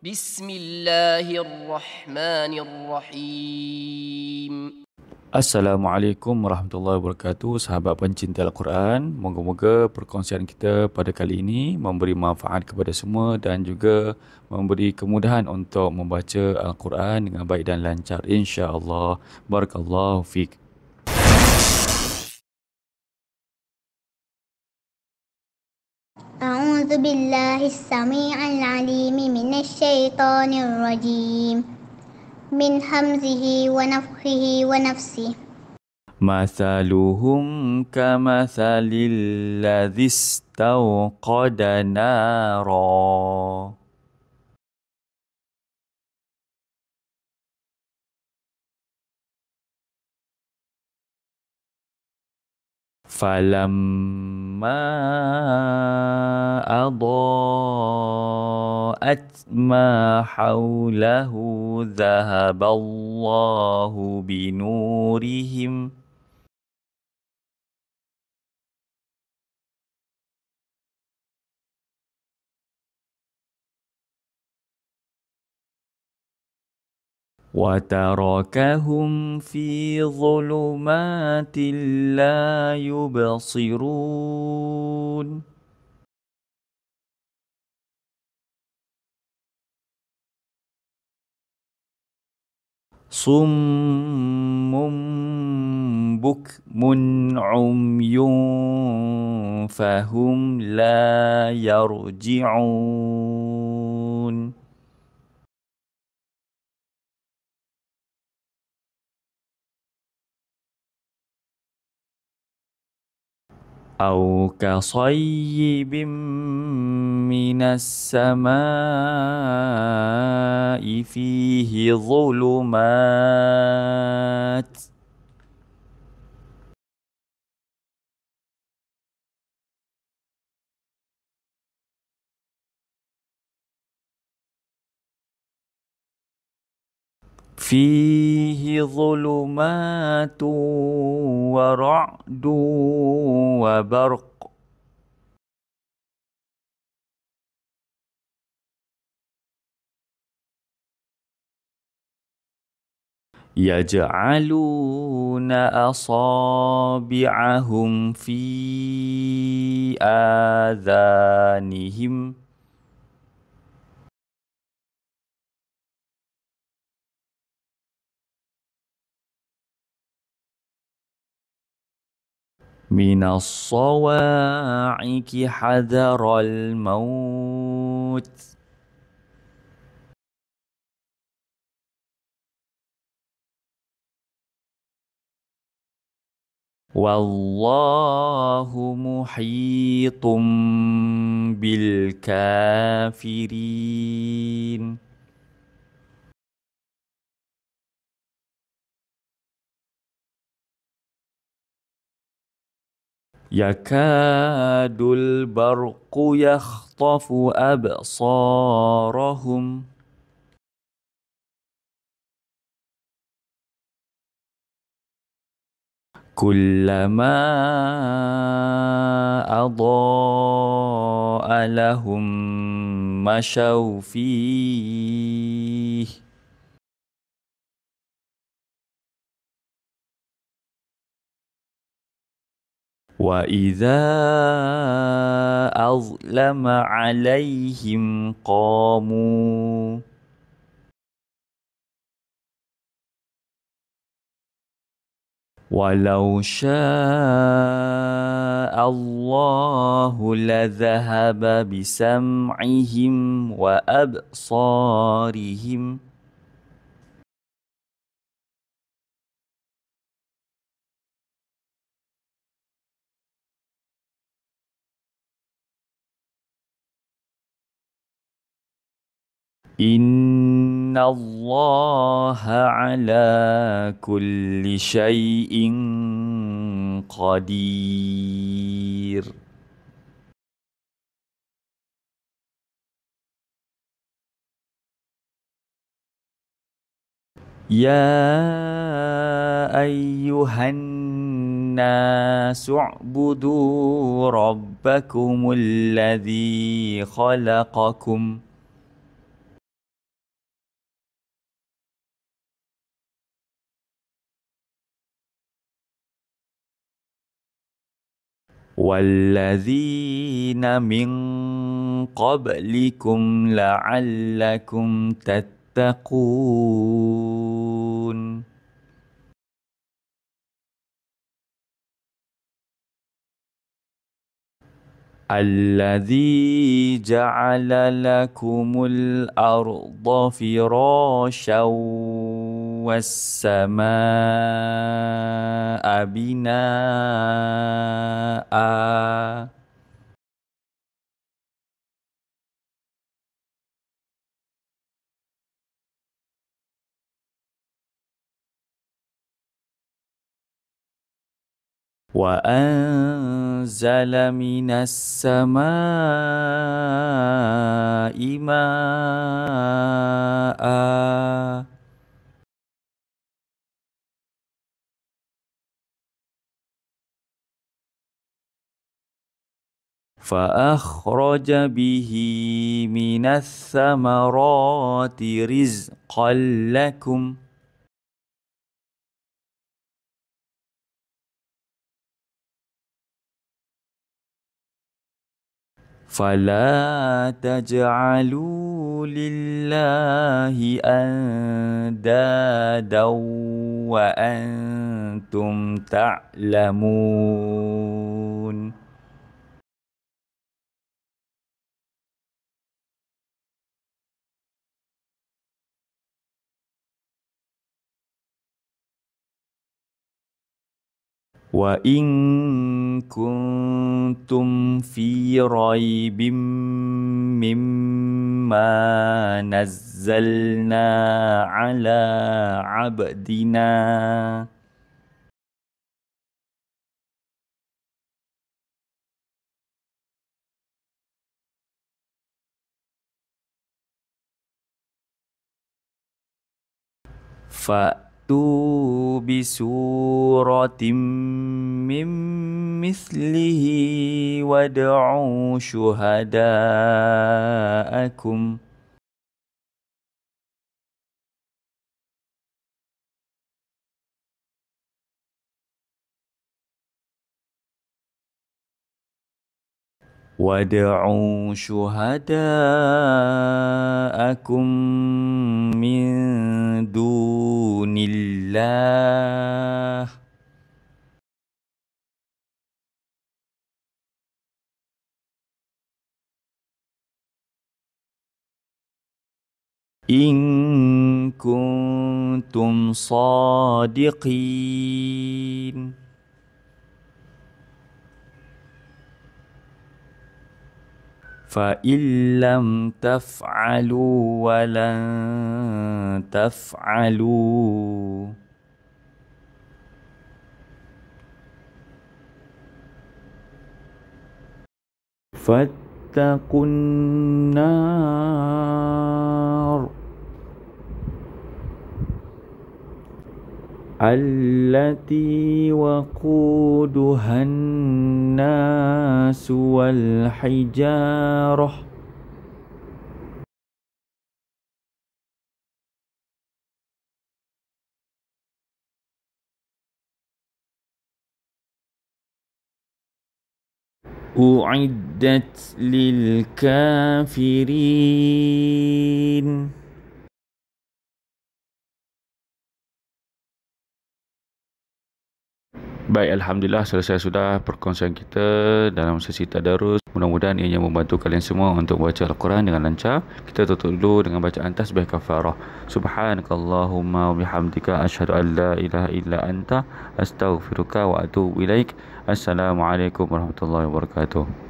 بسم الله الرحمن الرحيم السلام عليكم ورحمة الله وبركاته sahabat pencinta Al-Quran moga-moga perkongsian kita pada kali ini memberi manfaat kepada semua dan juga memberi kemudahan untuk membaca Al-Quran dengan baik dan lancar insya-Allah barakallahu fiik أعوذ بالله السميع العليم من الشيطان الرجيم من همزه ونفخه ونفسه مثلهم كمثل الذي استوقد نارا فلما ما أضاءت ما حوله ذهب الله بنورهم وتركهم في ظلمات لا يبصرون صم بكم عمي فهم لا يرجعون أو كصيب من السماء فيه ظلمات فيه ظلمات ورعد وبرق يجعلون أصابعهم في آذانهم من الصواعق حذر الموت والله محيط بالكافرين يكاد البرق يخطف أبصارهم كلما أضاء لهم مشوا فيه وإذا أظلم عليهم قاموا ولو شاء الله لذهب بسمعهم وأبصارهم إن الله على كل شيء قدير يا أيها الناس اعبدوا ربكم الذي خلقكم ۖ والذين من قبلكم لعلكم تتقون الذي جعل لكم الارض فراشا والسماء بناءً وأنزل من السماء ماء فأخرج به من الثمرات رزقا لكم ۖ فلا تجعلوا لله اندادا وانتم تعلمون وإن كنتم في ريب مما نزلنا على عبدنا فأتوا بسورة من مثله وادعوا شهداءكم ۖ وادعوا شهداءكم من دون الله إن كنتم صادقين فإن لم تفعلوا ولن تفعلوا فاتقوا النار التي وقودها الناس والحجاره أعدت للكافرين Baik, Alhamdulillah selesai sudah perkongsian kita dalam sesi Tadarus. Mudah-mudahan ianya membantu kalian semua untuk baca Al-Quran dengan lancar. Kita tutup dulu dengan bacaan tasbih kafarah. Subhanakallahumma bihamdika ashadu an la ilaha illa anta astaghfiruka wa atubu ilaik. Assalamualaikum warahmatullahi wabarakatuh.